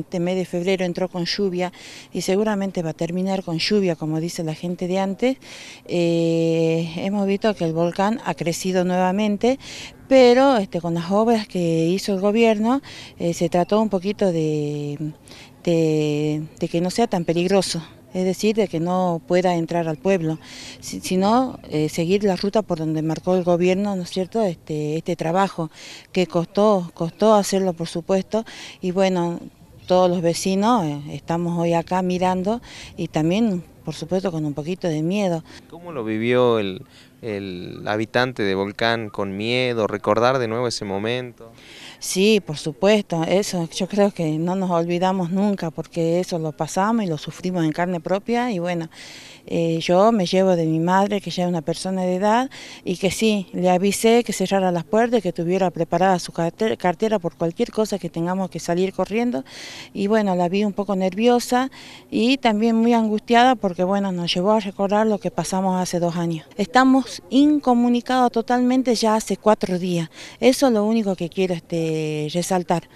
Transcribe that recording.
Este mes de febrero entró con lluvia y seguramente va a terminar con lluvia, como dice la gente de antes. Eh, hemos visto que el volcán ha crecido nuevamente, pero este, con las obras que hizo el gobierno eh, se trató un poquito de, que no sea tan peligroso es decir, de que no pueda entrar al pueblo, sino eh, seguir la ruta por donde marcó el gobierno, ¿no es cierto?, este, este trabajo, que costó, costó hacerlo, por supuesto, y bueno, todos los vecinos eh, estamos hoy acá mirando y también, por supuesto, con un poquito de miedo. ¿Cómo lo vivió el, habitante de Volcán con miedo, recordar de nuevo ese momento? Sí, por supuesto, eso yo creo que no nos olvidamos nunca porque eso lo pasamos y lo sufrimos en carne propia y bueno, eh, yo me llevo de mi madre que ya es una persona de edad y que sí, le avisé que cerrara las puertas, que tuviera preparada su cartera por cualquier cosa que tengamos que salir corriendo y bueno, la vi un poco nerviosa y también muy angustiada porque bueno, nos llevó a recordar lo que pasamos hace dos años. Estamos incomunicados totalmente ya hace cuatro días, eso es lo único que quiero este eh, resaltar.